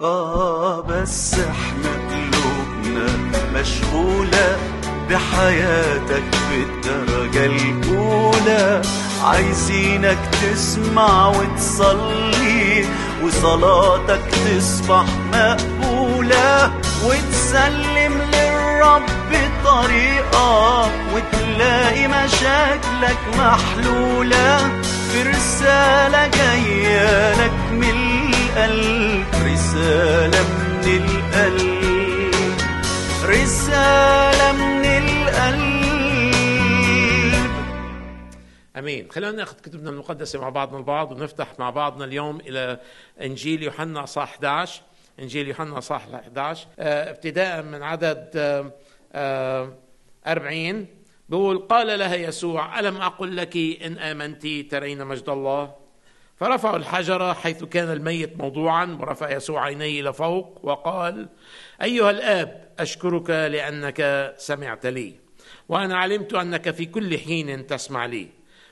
آه بس احنا قلوبنا مشغولة بحياتك بالدرجة الأولى عايزينك تسمع وتصلي وصلاتك تصبح مقبولة وتسلم للرب طريقة وتلاقي مشاكلك محلولة في رسالة جاية لك من القلب رسالة من القلب رسالة من القلب امين خلونا ناخذ كتبنا المقدسه مع بعضنا البعض ونفتح مع بعضنا اليوم الى انجيل يوحنا صح 11 انجيل يوحنا صح 11 آه، ابتداء من عدد 40 آه، آه، بيقول قال لها يسوع الم اقل لك ان امنت ترين مجد الله فرفعوا الحجر حيث كان الميت موضوعا ورفع يسوع عينيه الى فوق وقال ايها الاب اشكرك لانك سمعت لي وانا علمت انك في كل حين تسمع لي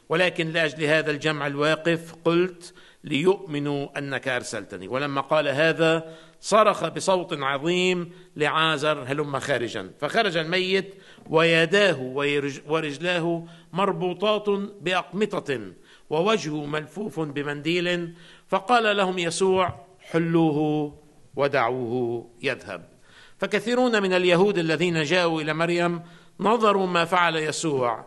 ولكن لاجل هذا الجمع الواقف قلت ليؤمنوا انك ارسلتني ولما قال هذا صرخ بصوت عظيم لعازر هلم خارجا فخرج الميت ويداه ورجلاه مربوطات باقمطه ووجهه ملفوف بمنديل فقال لهم يسوع حلوه ودعوه يذهب فكثيرون من اليهود الذين جاءوا الى مريم نظروا ما فعل يسوع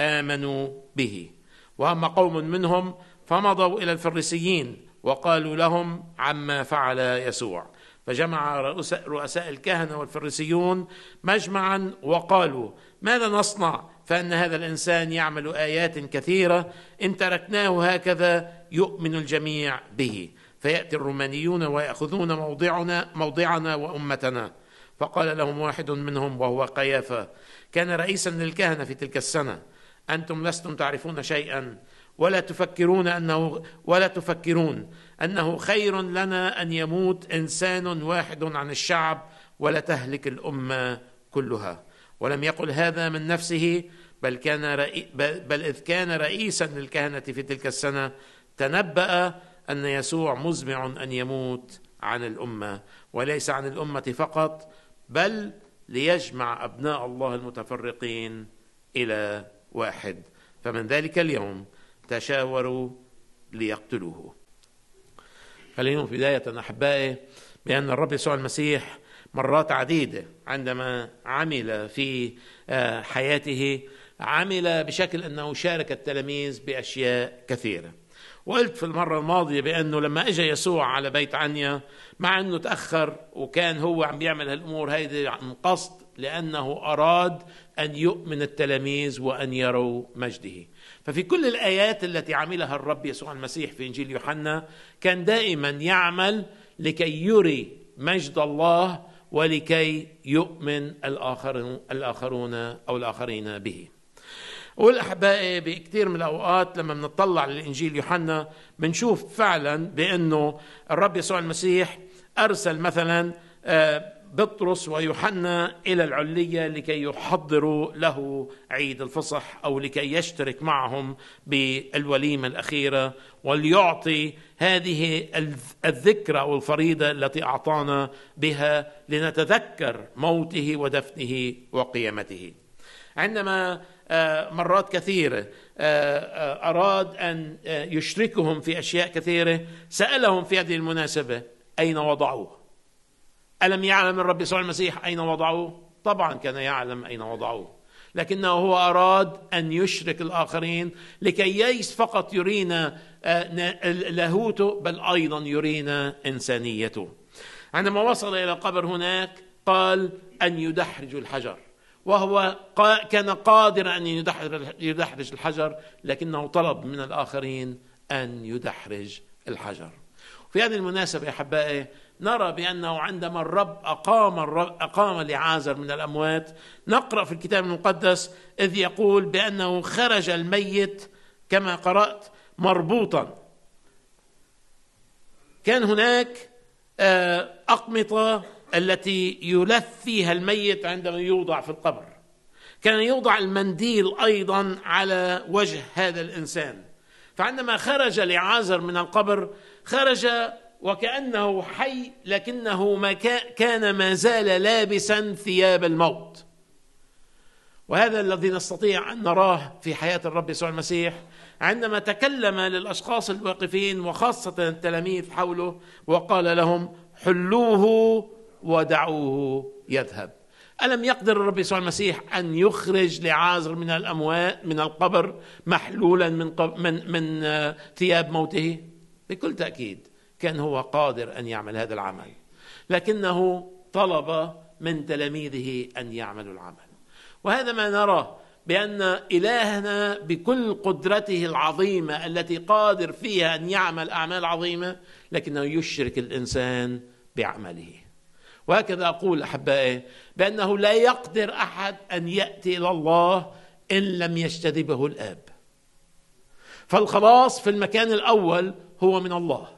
امنوا به واما قوم منهم فمضوا الى الفريسيين وقالوا لهم عما فعل يسوع فجمع رؤساء الكهنة والفريسيون مجمعا وقالوا ماذا نصنع فأن هذا الإنسان يعمل آيات كثيرة إن تركناه هكذا يؤمن الجميع به فيأتي الرومانيون ويأخذون موضعنا موضعنا وأمتنا فقال لهم واحد منهم وهو قيافة كان رئيسا للكهنة في تلك السنة أنتم لستم تعرفون شيئا ولا تفكرون أنه ولا تفكرون انه خير لنا ان يموت انسان واحد عن الشعب ولا تهلك الامه كلها ولم يقل هذا من نفسه بل كان رئي بل اذ كان رئيسا للكهنه في تلك السنه تنبأ ان يسوع مزمع ان يموت عن الامه وليس عن الامه فقط بل ليجمع ابناء الله المتفرقين الى واحد فمن ذلك اليوم تشاوروا ليقتلوه خليهم بداية أحبائي بأن الرب يسوع المسيح مرات عديدة عندما عمل في آه، حياته عمل بشكل أنه شارك التلاميذ بأشياء كثيرة وقلت في المرة الماضية بأنه لما أجا يسوع على بيت عنيا مع أنه تأخر وكان هو عم بيعمل هالأمور هيدي عن قصد لأنه أراد أن يؤمن التلاميذ وأن يروا مجده ففي كل الآيات التي عملها الرب يسوع المسيح في إنجيل يوحنا كان دائما يعمل لكي يري مجد الله ولكي يؤمن الآخرون, الآخرون أو الآخرين به والأحبائي بكثير من الأوقات لما بنطلع للإنجيل يوحنا بنشوف فعلا بأنه الرب يسوع المسيح أرسل مثلا آه، بطرس ويوحنا الى العليه لكي يحضروا له عيد الفصح او لكي يشترك معهم بالوليمه الاخيره وليعطي هذه الذكرى او الفريضه التي اعطانا بها لنتذكر موته ودفنه وقيامته. عندما آه، مرات كثيرة آه، آه، أراد أن يشركهم في أشياء كثيرة سألهم في هذه المناسبة أين وضعوه ألم يعلم الرب يسوع المسيح أين وضعوه؟ طبعا كان يعلم أين وضعوه لكنه هو أراد أن يشرك الآخرين لكي ليس فقط يرينا آه، لاهوته بل أيضا يرينا إنسانيته عندما وصل إلى القبر هناك قال أن يدحرج الحجر وهو كان قادرا أن يدحرج الحجر لكنه طلب من الآخرين أن يدحرج الحجر في هذه المناسبة يا أحبائي نرى بأنه عندما الرب أقام الرب أقام لعازر من الأموات نقرأ في الكتاب المقدس إذ يقول بأنه خرج الميت كما قرأت مربوطا كان هناك آه، أقمطة التي يلف فيها الميت عندما يوضع في القبر كان يوضع المنديل أيضا على وجه هذا الإنسان فعندما خرج لعازر من القبر خرج وكأنه حي لكنه ما كان ما زال لابسا ثياب الموت وهذا الذي نستطيع أن نراه في حياة الرب يسوع المسيح عندما تكلم للأشخاص الواقفين وخاصة التلاميذ حوله وقال لهم حلوه ودعوه يذهب ألم يقدر الرب يسوع المسيح أن يخرج لعازر من الأموات من القبر محلولا من من من آه، ثياب موته بكل تأكيد كان هو قادر ان يعمل هذا العمل لكنه طلب من تلاميذه ان يعملوا العمل وهذا ما نرى بان الهنا بكل قدرته العظيمه التي قادر فيها ان يعمل اعمال عظيمه لكنه يشرك الانسان بعمله وهكذا اقول احبائي بانه لا يقدر احد ان ياتي الى الله ان لم يجتذبه الاب فالخلاص في المكان الاول هو من الله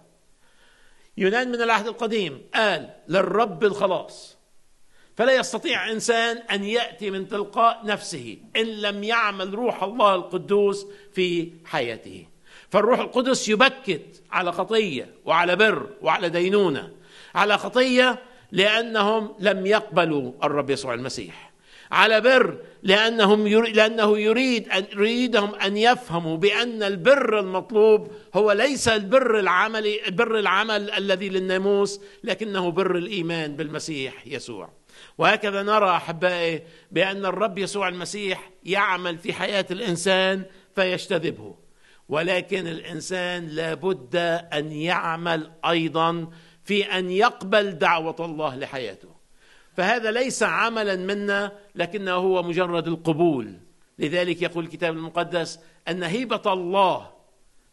يونان من العهد القديم قال للرب الخلاص فلا يستطيع انسان ان ياتي من تلقاء نفسه ان لم يعمل روح الله القدوس في حياته فالروح القدس يبكت على خطيه وعلى بر وعلى دينونه على خطيه لانهم لم يقبلوا الرب يسوع المسيح على بر لأنهم يريد لأنه يريد أن يريدهم أن يفهموا بأن البر المطلوب هو ليس البر العملي بر العمل الذي للناموس لكنه بر الإيمان بالمسيح يسوع وهكذا نرى أحبائي بأن الرب يسوع المسيح يعمل في حياة الإنسان فيجتذبه ولكن الإنسان لابد أن يعمل أيضا في أن يقبل دعوة الله لحياته فهذا ليس عملا منا لكنه هو مجرد القبول لذلك يقول الكتاب المقدس أن هبة الله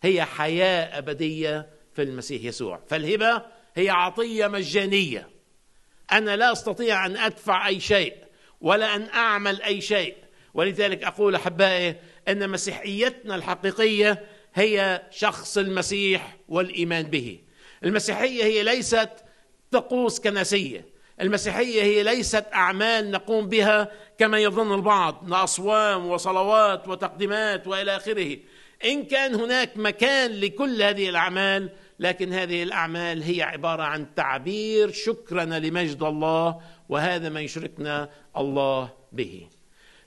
هي حياة أبدية في المسيح يسوع فالهبة هي عطية مجانية أنا لا أستطيع أن أدفع أي شيء ولا أن أعمل أي شيء ولذلك أقول أحبائي أن مسيحيتنا الحقيقية هي شخص المسيح والإيمان به المسيحية هي ليست طقوس كنسية المسيحية هي ليست أعمال نقوم بها كما يظن البعض أصوام وصلوات وتقديمات وإلى آخره إن كان هناك مكان لكل هذه الأعمال لكن هذه الأعمال هي عبارة عن تعبير شكرنا لمجد الله وهذا ما يشركنا الله به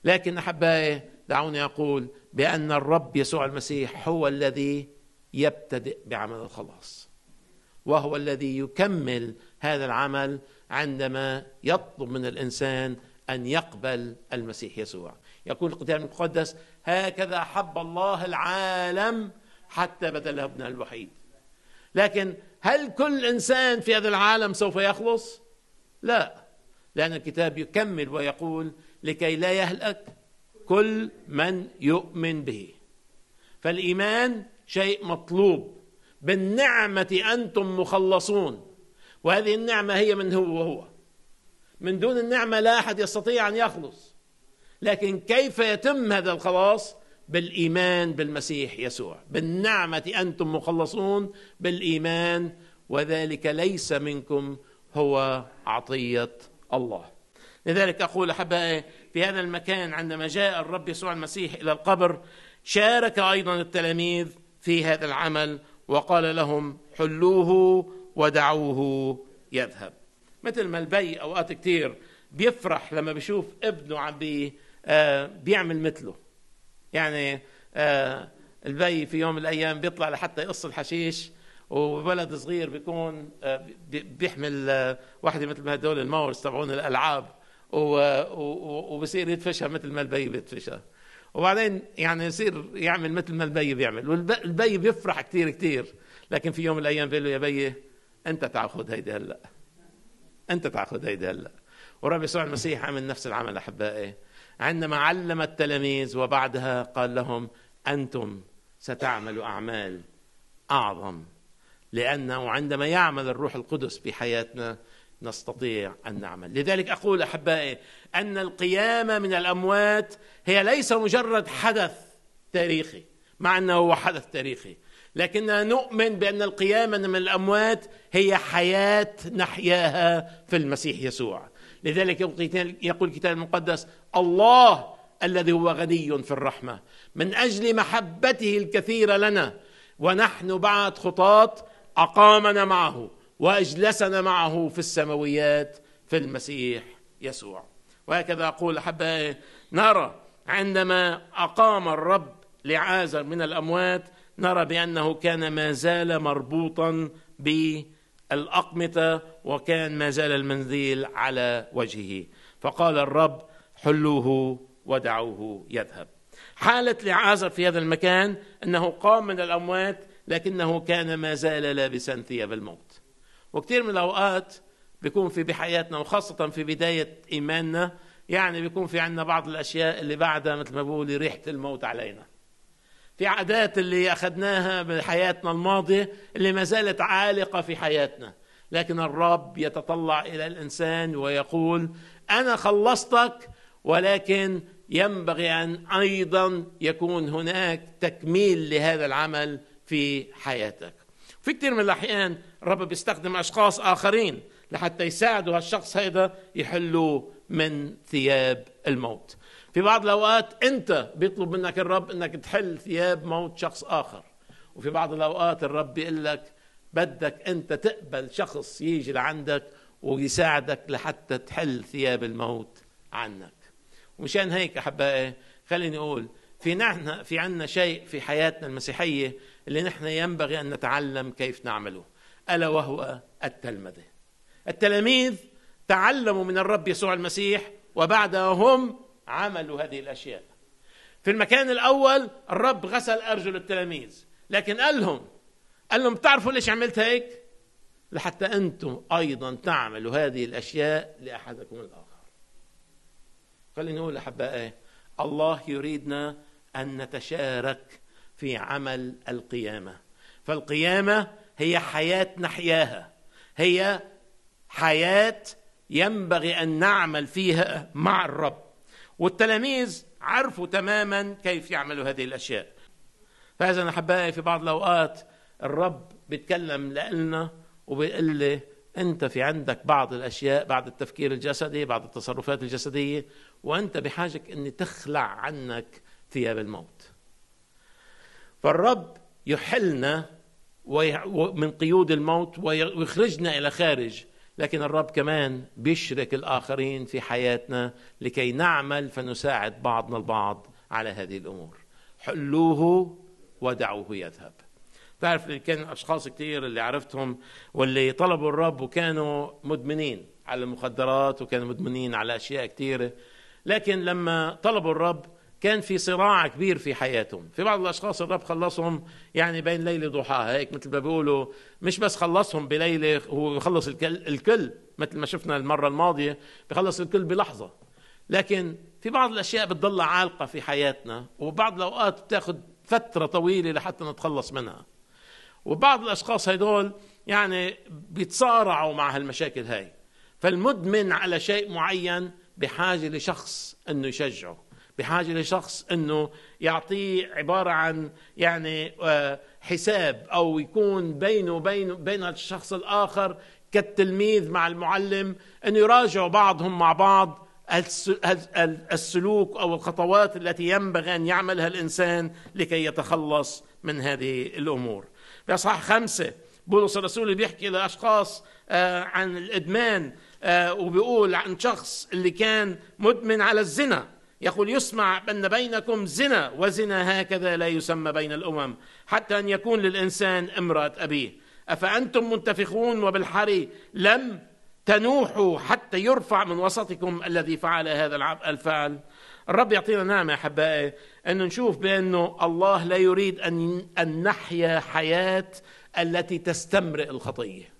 لكن أحبائي دعوني أقول بأن الرب يسوع المسيح هو الذي يبتدئ بعمل الخلاص وهو الذي يكمل هذا العمل عندما يطلب من الانسان ان يقبل المسيح يسوع يقول الكتاب المقدس هكذا حب الله العالم حتى بذله ابنه الوحيد لكن هل كل انسان في هذا العالم سوف يخلص لا لان الكتاب يكمل ويقول لكي لا يهلك كل من يؤمن به فالايمان شيء مطلوب بالنعمه انتم مخلصون وهذه النعمة هي من هو وهو من دون النعمة لا أحد يستطيع أن يخلص لكن كيف يتم هذا الخلاص بالإيمان بالمسيح يسوع بالنعمة أنتم مخلصون بالإيمان وذلك ليس منكم هو عطية الله لذلك أقول أحبائي في هذا المكان عندما جاء الرب يسوع المسيح إلى القبر شارك أيضا التلاميذ في هذا العمل وقال لهم حلوه ودعوه يذهب مثل ما البي اوقات كتير بيفرح لما بيشوف ابنه عم بي آه، بيعمل مثله يعني آه، البي في يوم من الايام بيطلع لحتى يقص الحشيش وولد صغير بيكون آه، بيحمل واحده مثل ما هدول الماورز تبعون الالعاب وبصير يدفشها مثل ما البي بيدفشها وبعدين يعني يصير يعمل مثل ما البي بيعمل والبي بيفرح كثير كثير لكن في يوم من الايام بيقول له يا بيي أنت تعخذ هيدي هلأ أنت تعخذ هيدي هلأ ورب يسوع المسيح عمل نفس العمل أحبائي عندما علم التلاميذ وبعدها قال لهم أنتم ستعملوا أعمال أعظم لأنه عندما يعمل الروح القدس بحياتنا نستطيع ان نعمل لذلك اقول احبائي ان القيامه من الاموات هي ليس مجرد حدث تاريخي مع انه هو حدث تاريخي لكننا نؤمن بأن القيامة من الأموات هي حياة نحياها في المسيح يسوع لذلك يقول الكتاب المقدس الله الذي هو غني في الرحمة من أجل محبته الكثيرة لنا ونحن بعد خطاه أقامنا معه وأجلسنا معه في السماويات في المسيح يسوع وهكذا أقول أحبائي نرى عندما أقام الرب لعازر من الأموات نرى بأنه كان ما زال مربوطا بالأقمطة وكان ما زال المنديل على وجهه فقال الرب حلوه ودعوه يذهب حالة لعازر في هذا المكان أنه قام من الأموات لكنه كان ما زال لابسا ثياب الموت وكثير من الأوقات بيكون في بحياتنا وخاصة في بداية إيماننا يعني بيكون في عندنا بعض الأشياء اللي بعدها مثل ما بقول ريحة الموت علينا في عادات اللي اخذناها بحياتنا الماضيه اللي ما زالت عالقه في حياتنا لكن الرب يتطلع الى الانسان ويقول انا خلصتك ولكن ينبغي ان ايضا يكون هناك تكميل لهذا العمل في حياتك في كثير من الاحيان الرب بيستخدم اشخاص اخرين لحتى يساعدوا هالشخص هيدا يحلوا من ثياب الموت في بعض الاوقات انت بيطلب منك الرب انك تحل ثياب موت شخص اخر وفي بعض الاوقات الرب بيقول لك بدك انت تقبل شخص يجي لعندك ويساعدك لحتى تحل ثياب الموت عنك ومشان هيك احبائي خليني اقول في نحن في عنا شيء في حياتنا المسيحيه اللي نحن ينبغي ان نتعلم كيف نعمله الا وهو التلمذه التلاميذ تعلموا من الرب يسوع المسيح وبعدها هم عملوا هذه الأشياء في المكان الأول الرب غسل أرجل التلاميذ لكن قال لهم قال لهم بتعرفوا ليش عملت هيك لحتى أنتم أيضا تعملوا هذه الأشياء لأحدكم الآخر خليني نقول أحبائي الله يريدنا أن نتشارك في عمل القيامة فالقيامة هي حياة نحياها هي حياة ينبغي أن نعمل فيها مع الرب والتلاميذ عرفوا تماما كيف يعملوا هذه الأشياء فإذا أحبائي في بعض الأوقات الرب بيتكلم لنا وبيقول لي أنت في عندك بعض الأشياء بعض التفكير الجسدي بعض التصرفات الجسدية وأنت بحاجك أن تخلع عنك ثياب الموت فالرب يحلنا من قيود الموت ويخرجنا إلى خارج لكن الرب كمان بيشرك الآخرين في حياتنا لكي نعمل فنساعد بعضنا البعض على هذه الأمور حلوه ودعوه يذهب تعرف كان أشخاص كتير اللي عرفتهم واللي طلبوا الرب وكانوا مدمنين على المخدرات وكانوا مدمنين على أشياء كتيرة لكن لما طلبوا الرب كان في صراع كبير في حياتهم في بعض الاشخاص الرب خلصهم يعني بين ليله وضحاها هيك مثل ما بيقولوا مش بس خلصهم بليله هو بخلص الكل مثل ما شفنا المره الماضيه بخلص الكل بلحظه لكن في بعض الاشياء بتضلها عالقه في حياتنا وبعض الاوقات بتاخذ فتره طويله لحتى نتخلص منها وبعض الاشخاص هدول يعني بيتصارعوا مع هالمشاكل هاي فالمدمن على شيء معين بحاجه لشخص انه يشجعه بحاجه لشخص انه يعطيه عباره عن يعني آه، حساب او يكون بينه وبين بين الشخص الاخر كالتلميذ مع المعلم ان يراجعوا بعضهم مع بعض السلوك او الخطوات التي ينبغي ان يعملها الانسان لكي يتخلص من هذه الامور. في اصحاح خمسه بولس الرسول بيحكي لاشخاص آه، عن الادمان آه، وبيقول عن شخص اللي كان مدمن على الزنا يقول يسمع أن بينكم زنا وزنا هكذا لا يسمى بين الأمم حتى أن يكون للإنسان امرأة أبيه أفأنتم منتفخون وبالحري لم تنوحوا حتى يرفع من وسطكم الذي فعل هذا الفعل الرب يعطينا نعمة أحبائي أن نشوف بأنه الله لا يريد أن, أن نحيا حياة التي تستمرئ الخطية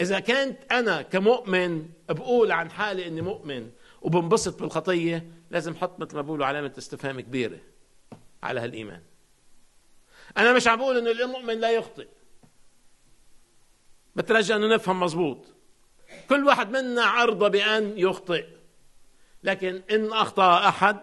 إذا كنت أنا كمؤمن بقول عن حالي أني مؤمن وبنبسط بالخطيه لازم حط مثل ما بيقولوا علامه استفهام كبيره على هالايمان انا مش عم بقول ان المؤمن لا يخطئ بترجى انه نفهم مزبوط كل واحد منا عرضة بأن يخطئ لكن إن أخطأ أحد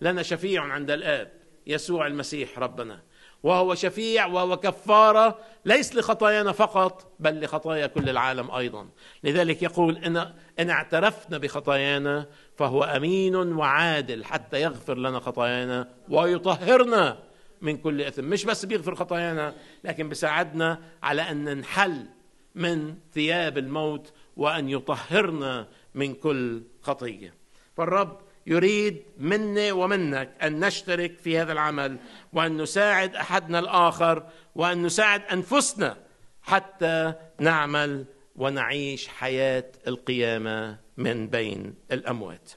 لنا شفيع عند الآب يسوع المسيح ربنا وهو شفيع وهو كفارة ليس لخطايانا فقط بل لخطايا كل العالم أيضا لذلك يقول إن, إن اعترفنا بخطايانا فهو أمين وعادل حتى يغفر لنا خطايانا ويطهرنا من كل إثم مش بس بيغفر خطايانا لكن بيساعدنا على أن ننحل من ثياب الموت وأن يطهرنا من كل خطية فالرب يريد مني ومنك ان نشترك في هذا العمل وان نساعد احدنا الاخر وان نساعد انفسنا حتى نعمل ونعيش حياه القيامه من بين الاموات.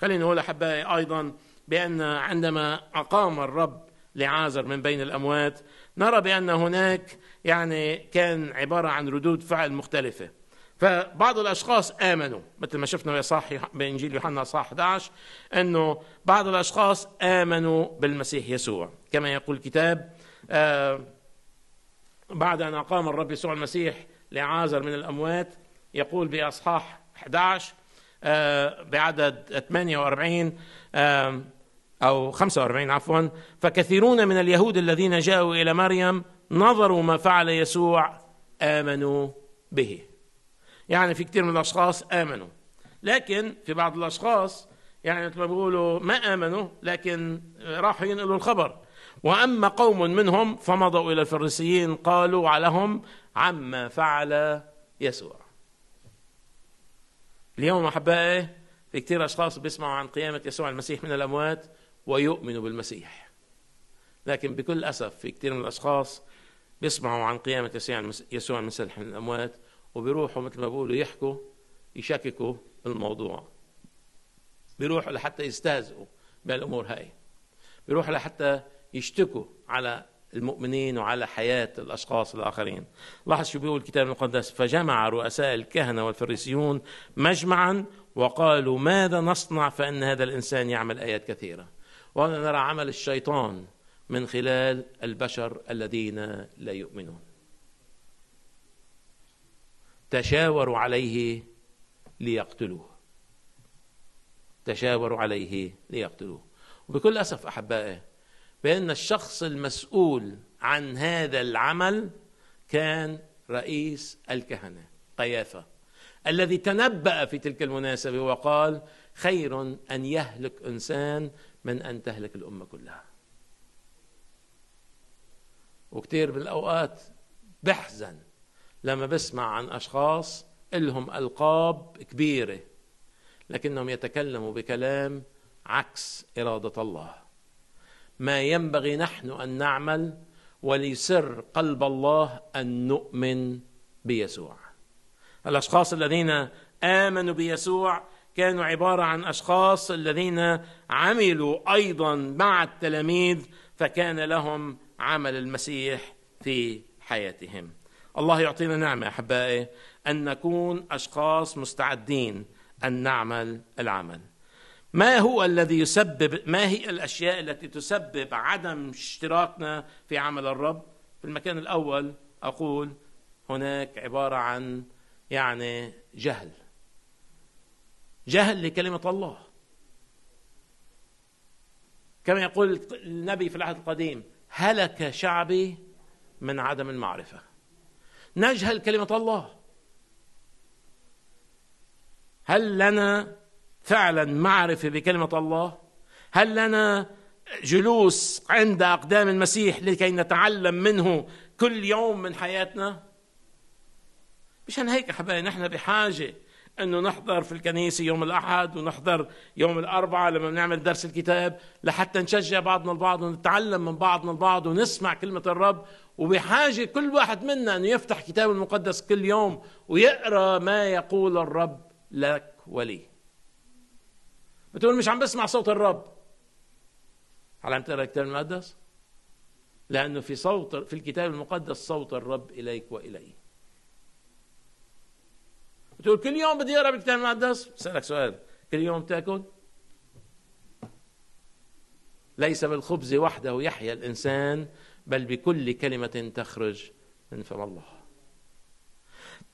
خلينا نقول احبائي ايضا بان عندما اقام الرب لعازر من بين الاموات نرى بان هناك يعني كان عباره عن ردود فعل مختلفه. فبعض الاشخاص امنوا مثل ما شفنا صحيح بانجيل يوحنا صح 11 انه بعض الاشخاص امنوا بالمسيح يسوع كما يقول الكتاب آه بعد ان اقام الرب يسوع المسيح لعازر من الاموات يقول باصحاح 11 آه بعدد 48 آه او 45 عفوا فكثيرون من اليهود الذين جاءوا الى مريم نظروا ما فعل يسوع امنوا به يعني في كثير من الأشخاص آمنوا لكن في بعض الأشخاص يعني مثل ما بيقولوا ما آمنوا لكن راحوا ينقلوا الخبر وأما قوم منهم فمضوا إلى الفريسيين قالوا عليهم عما فعل يسوع اليوم أحبائي في كثير أشخاص بيسمعوا عن قيامة يسوع المسيح من الأموات ويؤمنوا بالمسيح لكن بكل أسف في كثير من الأشخاص بيسمعوا عن قيامة يسوع المسيح من الأموات وبيروحوا مثل ما بيقولوا يحكوا يشككوا الموضوع بيروحوا لحتى يستهزئوا بالامور هاي بيروحوا لحتى يشتكوا على المؤمنين وعلى حياة الأشخاص الآخرين لاحظ شو بيقول الكتاب المقدس فجمع رؤساء الكهنة والفريسيون مجمعا وقالوا ماذا نصنع فإن هذا الإنسان يعمل آيات كثيرة وهنا نرى عمل الشيطان من خلال البشر الذين لا يؤمنون تشاوروا عليه ليقتلوه تشاوروا عليه ليقتلوه وبكل أسف أحبائي بأن الشخص المسؤول عن هذا العمل كان رئيس الكهنة قيافة الذي تنبأ في تلك المناسبة وقال خير أن يهلك إنسان من أن تهلك الأمة كلها وكثير بالأوقات بحزن لما بسمع عن أشخاص إلهم ألقاب كبيرة لكنهم يتكلموا بكلام عكس إرادة الله ما ينبغي نحن أن نعمل وليسر قلب الله أن نؤمن بيسوع الأشخاص الذين آمنوا بيسوع كانوا عبارة عن أشخاص الذين عملوا أيضا مع التلاميذ فكان لهم عمل المسيح في حياتهم الله يعطينا نعمة أحبائي أن نكون أشخاص مستعدين أن نعمل العمل ما هو الذي يسبب ما هي الأشياء التي تسبب عدم اشتراكنا في عمل الرب في المكان الأول أقول هناك عبارة عن يعني جهل جهل لكلمة الله كما يقول النبي في العهد القديم هلك شعبي من عدم المعرفه نجهل كلمة الله هل لنا فعلا معرفة بكلمة الله هل لنا جلوس عند أقدام المسيح لكي نتعلم منه كل يوم من حياتنا مشان هيك أحبائي نحن بحاجة انه نحضر في الكنيسه يوم الاحد ونحضر يوم الاربعاء لما بنعمل درس الكتاب لحتى نشجع بعضنا البعض ونتعلم من بعضنا البعض ونسمع كلمه الرب وبحاجه كل واحد منا انه يفتح كتاب المقدس كل يوم ويقرا ما يقول الرب لك ولي بتقول مش عم بسمع صوت الرب هل عم تقرا الكتاب المقدس لانه في صوت في الكتاب المقدس صوت الرب اليك والي بتقول كل يوم بدي اقرا بالكتاب المقدس بسالك سؤال كل يوم تاكل ليس بالخبز وحده يحيا الانسان بل بكل كلمه تخرج من فم الله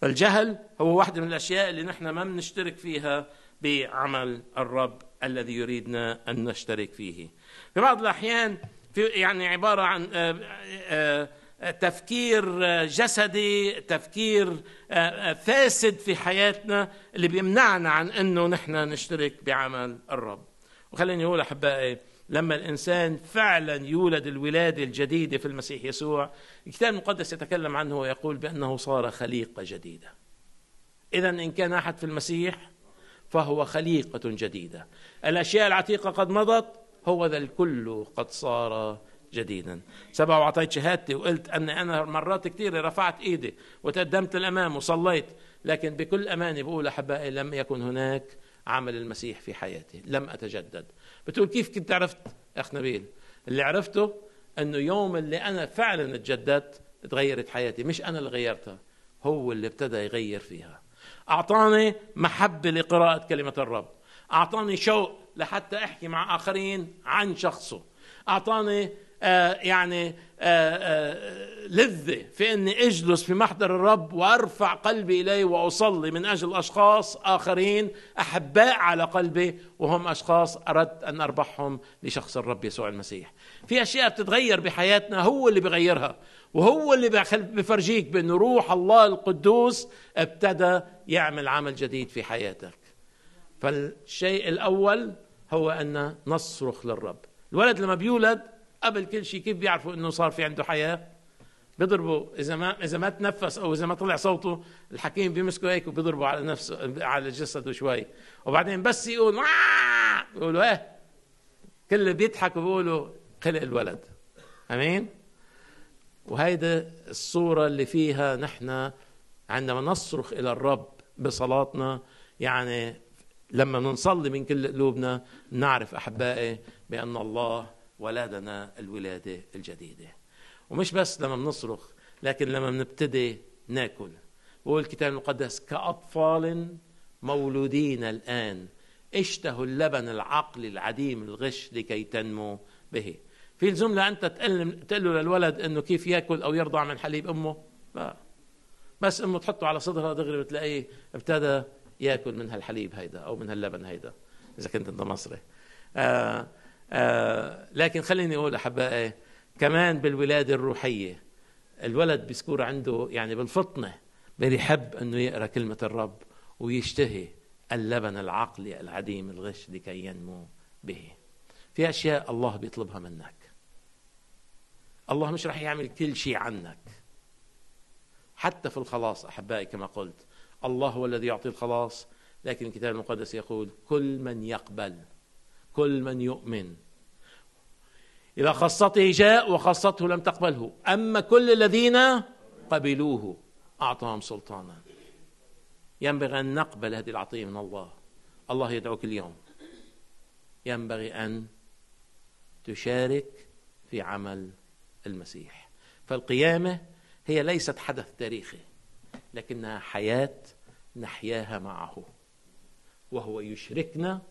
فالجهل هو واحدة من الأشياء اللي نحن ما بنشترك فيها بعمل الرب الذي يريدنا أن نشترك فيه في بعض الأحيان في يعني عبارة عن آآ آه، آآ آه، آه، تفكير جسدي تفكير آه، آه، فاسد في حياتنا اللي بيمنعنا عن انه نحن نشترك بعمل الرب وخليني اقول احبائي لما الانسان فعلا يولد الولاده الجديده في المسيح يسوع الكتاب المقدس يتكلم عنه ويقول بانه صار خليقه جديده اذا ان كان احد في المسيح فهو خليقه جديده الاشياء العتيقه قد مضت هو ذا الكل قد صار جديدا سبع وأعطيت شهادتي وقلت أن أنا مرات كثيرة رفعت إيدي وتقدمت الأمام وصليت لكن بكل أمانة بقول أحبائي لم يكن هناك عمل المسيح في حياتي لم أتجدد بتقول كيف كنت عرفت أخ نبيل اللي عرفته أنه يوم اللي أنا فعلا تجددت تغيرت حياتي مش أنا اللي غيرتها هو اللي ابتدى يغير فيها أعطاني محبة لقراءة كلمة الرب أعطاني شوق لحتى أحكي مع آخرين عن شخصه أعطاني آه، يعني آه، آه، لذة في أني أجلس في محضر الرب وأرفع قلبي إليه وأصلي من أجل أشخاص آخرين أحباء على قلبي وهم أشخاص أردت أن أربحهم لشخص الرب يسوع المسيح في أشياء بتتغير بحياتنا هو اللي بغيرها وهو اللي بفرجيك بأن روح الله القدوس ابتدى يعمل عمل جديد في حياتك فالشيء الأول هو أن نصرخ للرب الولد لما بيولد قبل كل شيء كيف بيعرفوا انه صار في عنده حياه بيضربوا اذا ما اذا ما تنفس او اذا ما طلع صوته الحكيم بيمسكه هيك وبيضربوا على نفسه على جسده شوي وبعدين بس يقول بيقولوا ايه كل اللي بيضحك بيقولوا خلق الولد امين وهيدي الصورة اللي فيها نحن عندما نصرخ إلى الرب بصلاتنا يعني لما نصلي من كل قلوبنا نعرف أحبائي بأن الله ولادنا الولادة الجديدة ومش بس لما بنصرخ لكن لما بنبتدي ناكل بقول الكتاب المقدس كأطفال مولودين الآن اشتهوا اللبن العقلي العديم الغش لكي تنمو به في لزوم لأنت تقول له للولد أنه كيف يأكل أو يرضع من حليب أمه لا بس أمه تحطه على صدرها دغري بتلاقيه ابتدى يأكل من هالحليب هيدا أو من هاللبن هيدا إذا كنت أنت مصري آه آه، لكن خليني اقول احبائي كمان بالولاده الروحيه الولد بيذكر عنده يعني بالفطنه بيحب انه يقرا كلمه الرب ويشتهي اللبن العقلي العديم الغش لكي ينمو به في اشياء الله بيطلبها منك الله مش راح يعمل كل شيء عنك حتى في الخلاص احبائي كما قلت الله هو الذي يعطي الخلاص لكن الكتاب المقدس يقول كل من يقبل كل من يؤمن إلى خاصته جاء وخاصته لم تقبله أما كل الذين قبلوه أعطاهم سلطانا ينبغي أن نقبل هذه العطية من الله الله يدعوك اليوم ينبغي أن تشارك في عمل المسيح فالقيامة هي ليست حدث تاريخي لكنها حياة نحياها معه وهو يشركنا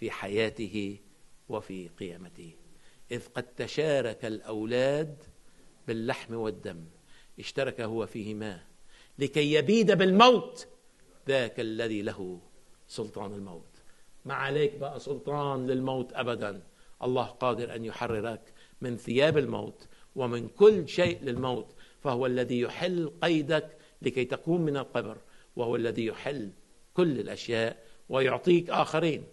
في حياته وفي قيامته إذ قد تشارك الأولاد باللحم والدم اشترك هو فيهما لكي يبيد بالموت ذاك الذي له سلطان الموت ما عليك بقى سلطان للموت أبدا الله قادر أن يحررك من ثياب الموت ومن كل شيء للموت فهو الذي يحل قيدك لكي تقوم من القبر وهو الذي يحل كل الاشياء ويعطيك اخرين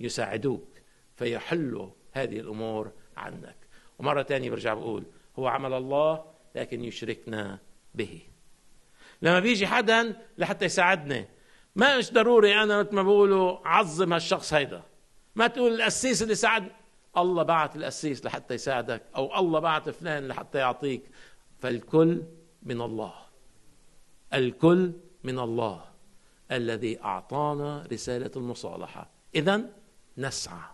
يساعدوك فيحلوا هذه الأمور عنك ومرة تانية برجع بقول هو عمل الله لكن يشركنا به لما بيجي حدا لحتى يساعدنا ما مش ضروري أنا مثل ما بقولوا عظم هالشخص هيدا ما تقول القسيس اللي ساعد الله بعت القسيس لحتى يساعدك أو الله بعت فلان لحتى يعطيك فالكل من الله الكل من الله الذي أعطانا رسالة المصالحة إذا نسعى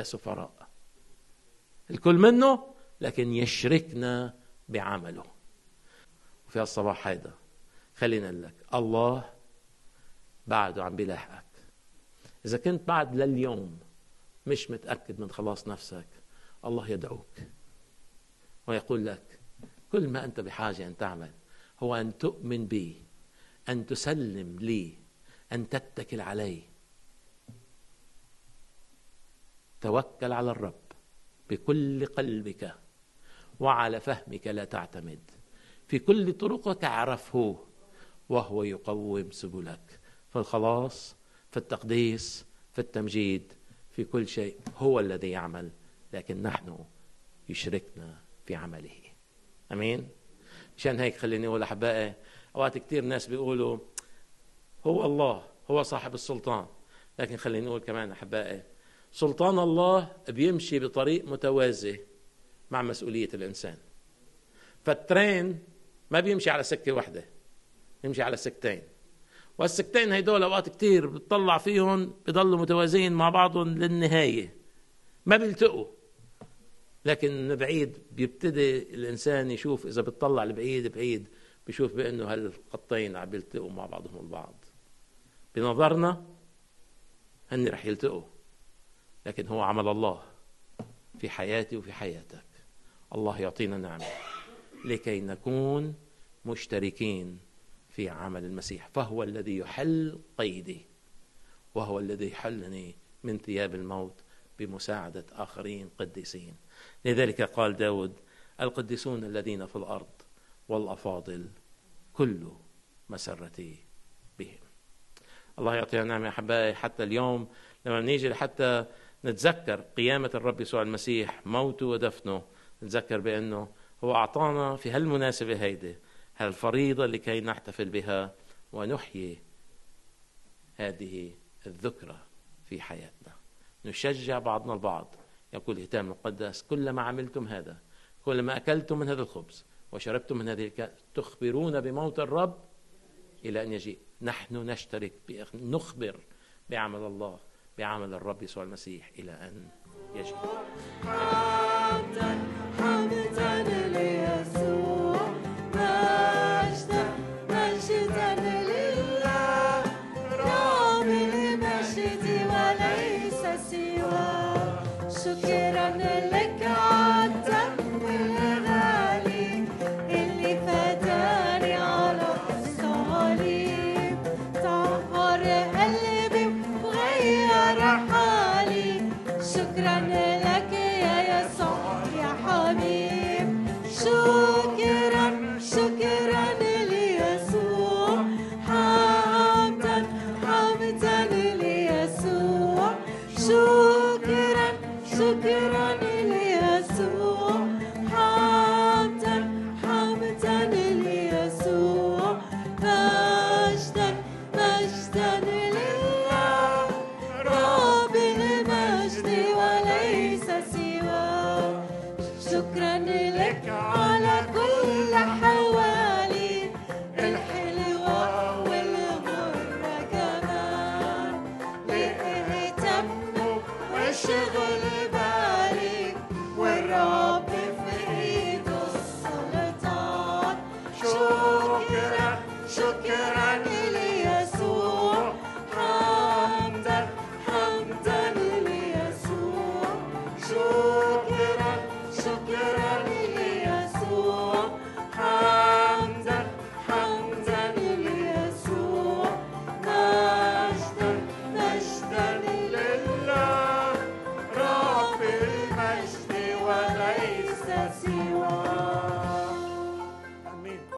كسفراء الكل منه لكن يشركنا بعمله وفي الصباح هيدا خلينا لك الله بعده عم بيلاحقك إذا كنت بعد لليوم مش متأكد من خلاص نفسك الله يدعوك ويقول لك كل ما أنت بحاجة أن تعمل هو أن تؤمن بي أن تسلم لي أن تتكل علي توكل على الرب بكل قلبك وعلى فهمك لا تعتمد في كل طرقك اعرفه وهو يقوم سبلك في الخلاص في التقديس في التمجيد في كل شيء هو الذي يعمل لكن نحن يشركنا في عمله امين عشان هيك خليني اقول احبائي اوقات كثير ناس بيقولوا هو الله هو صاحب السلطان لكن خليني اقول كمان احبائي سلطان الله بيمشي بطريق متوازي مع مسؤولية الإنسان فالترين ما بيمشي على سكة واحدة بيمشي على سكتين والسكتين هيدول أوقات كتير بتطلع فيهم بضلوا متوازيين مع بعضهم للنهاية ما بيلتقوا لكن من بعيد بيبتدي الإنسان يشوف إذا بتطلع لبعيد بعيد بيشوف بأنه هالخطين عم بيلتقوا مع بعضهم البعض بنظرنا هن رح يلتقوا لكن هو عمل الله في حياتي وفي حياتك الله يعطينا نعمه لكي نكون مشتركين في عمل المسيح فهو الذي يحل قيدي وهو الذي يحلني من ثياب الموت بمساعدة آخرين قديسين لذلك قال داود القديسون الذين في الأرض والأفاضل كل مسرتي بهم الله يعطينا نعمة يا أحبائي حتى اليوم لما نيجي حتى نتذكر قيامة الرب يسوع المسيح موته ودفنه نتذكر بأنه هو أعطانا في هالمناسبة هيدي هالفريضة لكي نحتفل بها ونحيي هذه الذكرى في حياتنا نشجع بعضنا البعض يقول الهتام المقدس كلما عملتم هذا كلما أكلتم من هذا الخبز وشربتم من هذه الكأس تخبرون بموت الرب إلى أن يجيء نحن نشترك نخبر بعمل الله بعمل الرب يسوع المسيح إلى أن يجي